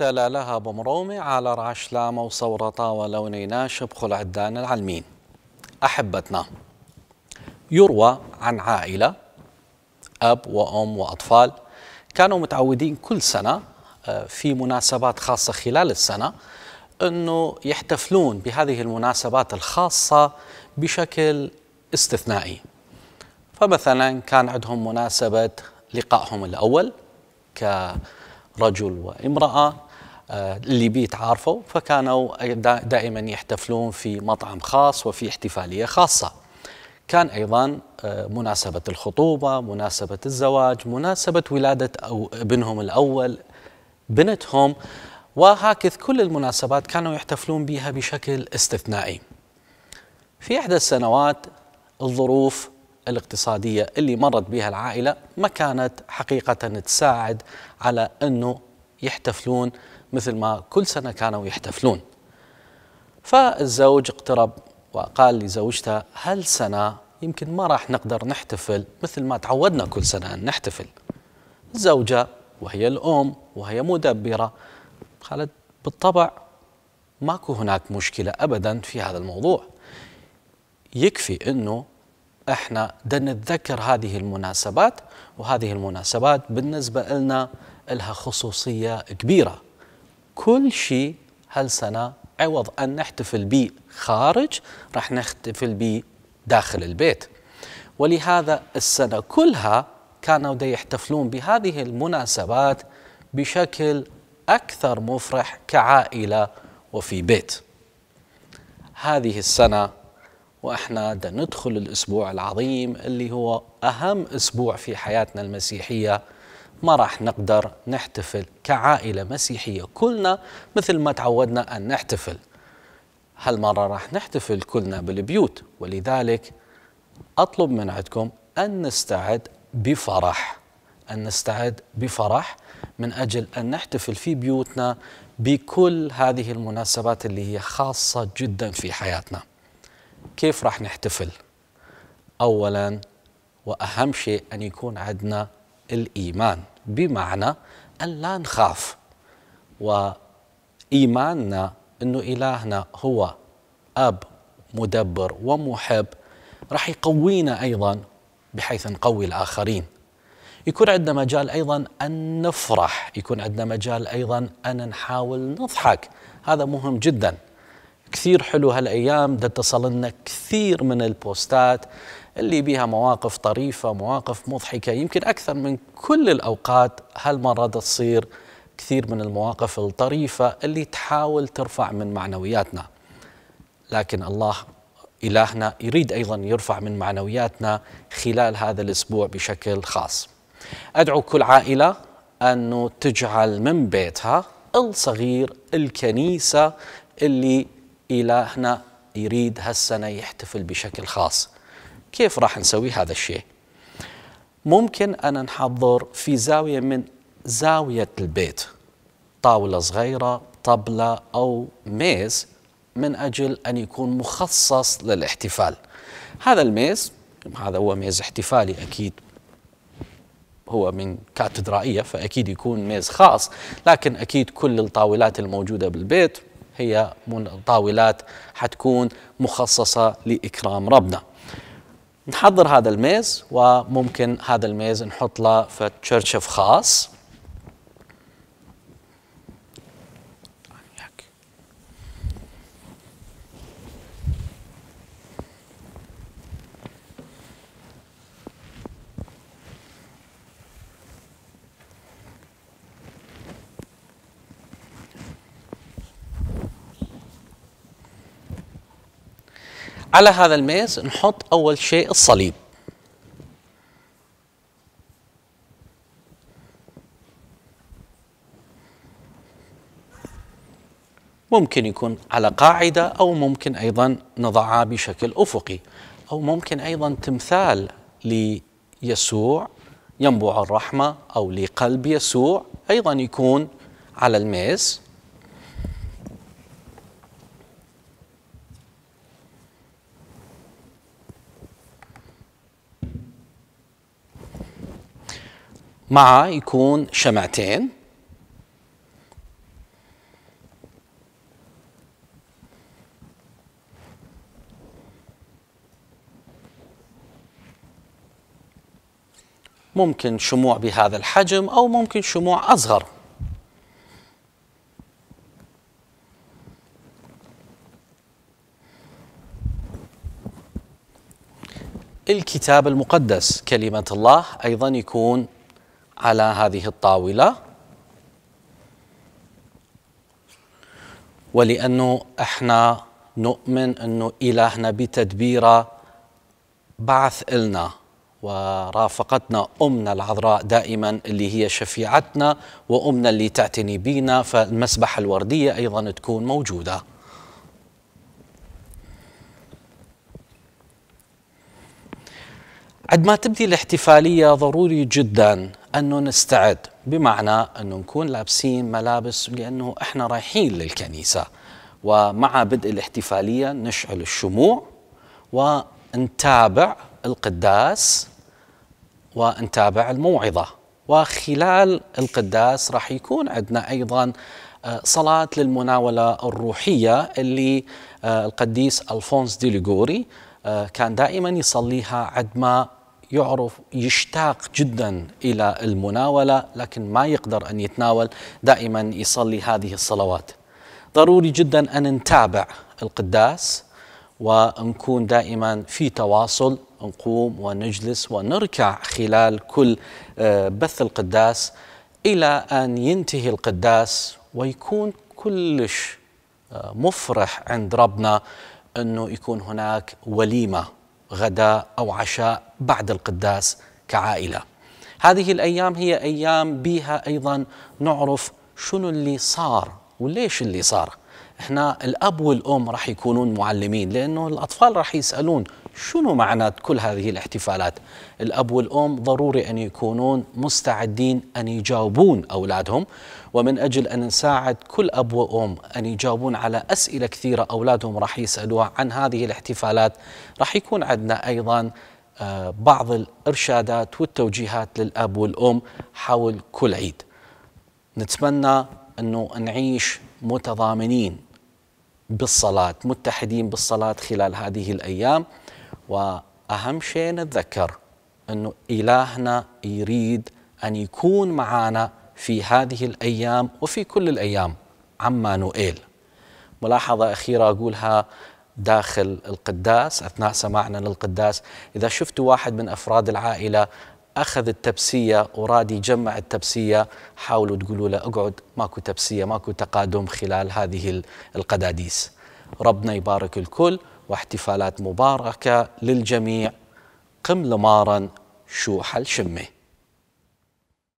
لا لها بمرومي على رعش لامة وصورطة ناشب خلع الدان العلمين أحبتنا يروى عن عائلة أب وأم وأطفال كانوا متعودين كل سنة آه، في مناسبات خاصة خلال السنة أنه يحتفلون بهذه المناسبات الخاصة بشكل استثنائي فمثلا كان عندهم مناسبة لقائهم الأول كمناسبة رجل وامرأة آه، اللي بيتعارفوا فكانوا دائما يحتفلون في مطعم خاص وفي احتفالية خاصة كان أيضا آه، مناسبة الخطوبة مناسبة الزواج مناسبة ولادة أو ابنهم الأول بنتهم وهكذا كل المناسبات كانوا يحتفلون بها بشكل استثنائي في إحدى السنوات الظروف الاقتصادية اللي مرت بها العائلة ما كانت حقيقة تساعد على أنه يحتفلون مثل ما كل سنة كانوا يحتفلون فالزوج اقترب وقال لزوجته هل سنة يمكن ما راح نقدر نحتفل مثل ما تعودنا كل سنة أن نحتفل الزوجة وهي الأم وهي مدبرة قالت بالطبع ماكو هناك مشكلة أبدا في هذا الموضوع يكفي أنه احنا بدنا نتذكر هذه المناسبات وهذه المناسبات بالنسبة لنا لها خصوصية كبيرة كل شيء هالسنة عوض أن نحتفل به خارج راح نحتفل به داخل البيت ولهذا السنة كلها كانوا دي يحتفلون بهذه المناسبات بشكل أكثر مفرح كعائلة وفي بيت هذه السنة واحنا دا ندخل الاسبوع العظيم اللي هو اهم اسبوع في حياتنا المسيحيه ما راح نقدر نحتفل كعائله مسيحيه كلنا مثل ما تعودنا ان نحتفل هالمره راح نحتفل كلنا بالبيوت ولذلك اطلب من عندكم ان نستعد بفرح ان نستعد بفرح من اجل ان نحتفل في بيوتنا بكل هذه المناسبات اللي هي خاصه جدا في حياتنا كيف راح نحتفل اولا واهم شيء ان يكون عندنا الايمان بمعنى ان لا نخاف وايماننا انه الهنا هو اب مدبر ومحب راح يقوينا ايضا بحيث نقوي الاخرين يكون عندنا مجال ايضا ان نفرح يكون عندنا مجال ايضا ان نحاول نضحك هذا مهم جدا كثير حلو هالايام دا تصل لنا كثير من البوستات اللي بيها مواقف طريفه مواقف مضحكه يمكن اكثر من كل الاوقات هالمره دا تصير كثير من المواقف الطريفه اللي تحاول ترفع من معنوياتنا لكن الله إلهنا يريد أيضا يرفع من معنوياتنا خلال هذا الأسبوع بشكل خاص أدعو كل عائلة أنه تجعل من بيتها الصغير الكنيسة اللي إلهنا يريد هالسنة يحتفل بشكل خاص كيف راح نسوي هذا الشيء ممكن أن نحضر في زاوية من زاوية البيت طاولة صغيرة طبلة أو ميز من أجل أن يكون مخصص للاحتفال هذا الميز هذا هو ميز احتفالي أكيد هو من كاتدرائية فأكيد يكون ميز خاص لكن أكيد كل الطاولات الموجودة بالبيت هي طاولات حتكون مخصصة لإكرام ربنا نحضر هذا الميز وممكن هذا الميز نحط له في تشيرشف خاص على هذا الميز نحط أول شيء الصليب ممكن يكون على قاعدة أو ممكن أيضا نضعها بشكل أفقي أو ممكن أيضا تمثال ليسوع ينبوع الرحمة أو لقلب يسوع أيضا يكون على الميز مع يكون شمعتين ممكن شموع بهذا الحجم أو ممكن شموع أصغر الكتاب المقدس كلمة الله أيضا يكون على هذه الطاولة ولأنه احنا نؤمن أنه إلهنا بتدبيره بعث إلنا ورافقتنا أمنا العذراء دائما اللي هي شفيعتنا وأمنا اللي تعتني بينا فالمسبحة الوردية أيضا تكون موجودة عندما تبدي الاحتفالية ضروري جدا انه نستعد بمعنى انه نكون لابسين ملابس لانه احنا رايحين للكنيسه ومع بدء الاحتفاليه نشعل الشموع ونتابع القداس ونتابع الموعظه وخلال القداس راح يكون عندنا ايضا آه، صلاة للمناولة الروحية اللي آه، القديس ألفونس ديليغوري آه، كان دائما يصليها عندما يعرف يشتاق جدا إلى المناولة لكن ما يقدر أن يتناول دائما يصلي هذه الصلوات ضروري جدا أن نتابع القداس ونكون دائما في تواصل نقوم ونجلس ونركع خلال كل آه، بث القداس إلى أن ينتهي القداس ويكون كلش آه، مفرح عند ربنا أنه يكون هناك وليمة غداء أو عشاء بعد القداس كعائله. هذه الايام هي ايام بيها ايضا نعرف شنو اللي صار وليش اللي صار. احنا الاب والام راح يكونون معلمين لانه الاطفال راح يسالون شنو معنى كل هذه الاحتفالات؟ الاب والام ضروري ان يكونون مستعدين ان يجاوبون اولادهم ومن اجل ان نساعد كل اب وام ان يجاوبون على اسئله كثيره اولادهم راح يسالوها عن هذه الاحتفالات راح يكون عندنا ايضا بعض الارشادات والتوجيهات للاب والام حول كل عيد. نتمنى انه نعيش متضامنين بالصلاه، متحدين بالصلاه خلال هذه الايام واهم شيء نتذكر انه الهنا يريد ان يكون معنا في هذه الايام وفي كل الايام عما نؤيل. ملاحظه اخيره اقولها داخل القداس أثناء سماعنا للقداس إذا شفتوا واحد من أفراد العائلة أخذ التبسية وراد يجمع التبسية حاولوا تقولوا له اقعد ماكو تبسية ماكو تقادم خلال هذه القداديس ربنا يبارك الكل واحتفالات مباركة للجميع قم لمارا شو حل شمه